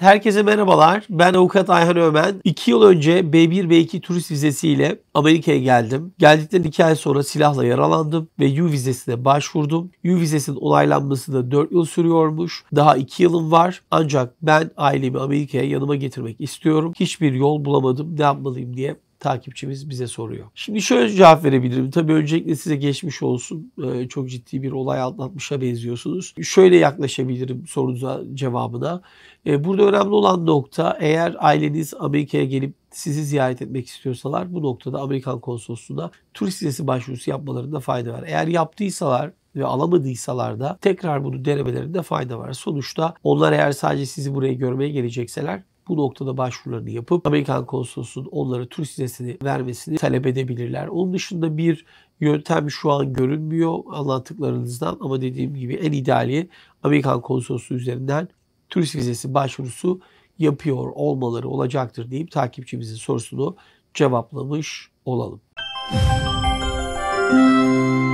Herkese merhabalar. Ben avukat Ayhan Ömen. 2 yıl önce B1 B2 turist vizesiyle Amerika'ya geldim. Geldikten 2 ay sonra silahla yaralandım ve U vizesine başvurdum. U vizesinin olaylanması da 4 yıl sürüyormuş. Daha 2 yılım var. Ancak ben ailemi Amerika'ya yanıma getirmek istiyorum. Hiçbir yol bulamadım. Ne yapmalıyım diye takipçimiz bize soruyor. Şimdi şöyle cevap verebilirim. Tabii öncelikle size geçmiş olsun. Ee, çok ciddi bir olay atlatmışa benziyorsunuz. Şöyle yaklaşabilirim sorunuza cevabına. Ee, burada önemli olan nokta eğer aileniz Amerika'ya gelip sizi ziyaret etmek istiyorsalar bu noktada Amerikan konsolosluğuna turist vizesi başvurusu yapmalarında fayda var. Eğer yaptıysalar ve alamadıysalar da tekrar bunu denemelerinde fayda var. Sonuçta onlar eğer sadece sizi buraya görmeye gelecekseler bu noktada başvurularını yapıp Amerikan konsolosluğunun onlara turist vizesini vermesini talep edebilirler. Onun dışında bir yöntem şu an görünmüyor anlattıklarınızdan ama dediğim gibi en ideali Amerikan konsolosluğu üzerinden turist vizesi başvurusu yapıyor olmaları olacaktır deyip takipçimizin sorusunu cevaplamış olalım. Müzik